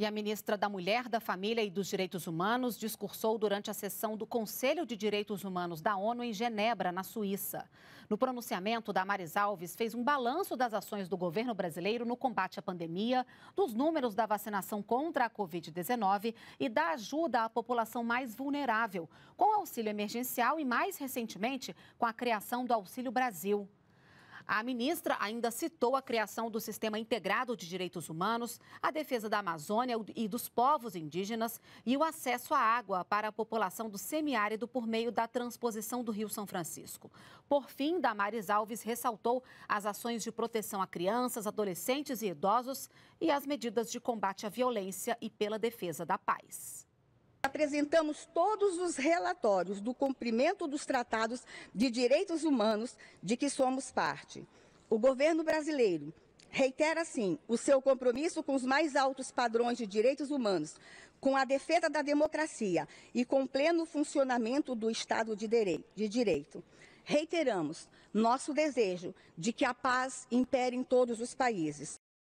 E a ministra da Mulher, da Família e dos Direitos Humanos discursou durante a sessão do Conselho de Direitos Humanos da ONU em Genebra, na Suíça. No pronunciamento, Damares Alves fez um balanço das ações do governo brasileiro no combate à pandemia, dos números da vacinação contra a Covid-19 e da ajuda à população mais vulnerável, com auxílio emergencial e, mais recentemente, com a criação do Auxílio Brasil. A ministra ainda citou a criação do Sistema Integrado de Direitos Humanos, a defesa da Amazônia e dos povos indígenas e o acesso à água para a população do semiárido por meio da transposição do Rio São Francisco. Por fim, Damares Alves ressaltou as ações de proteção a crianças, adolescentes e idosos e as medidas de combate à violência e pela defesa da paz apresentamos todos os relatórios do cumprimento dos tratados de direitos humanos de que somos parte. O governo brasileiro reitera, sim, o seu compromisso com os mais altos padrões de direitos humanos, com a defesa da democracia e com pleno funcionamento do Estado de Direito. Reiteramos nosso desejo de que a paz impere em todos os países.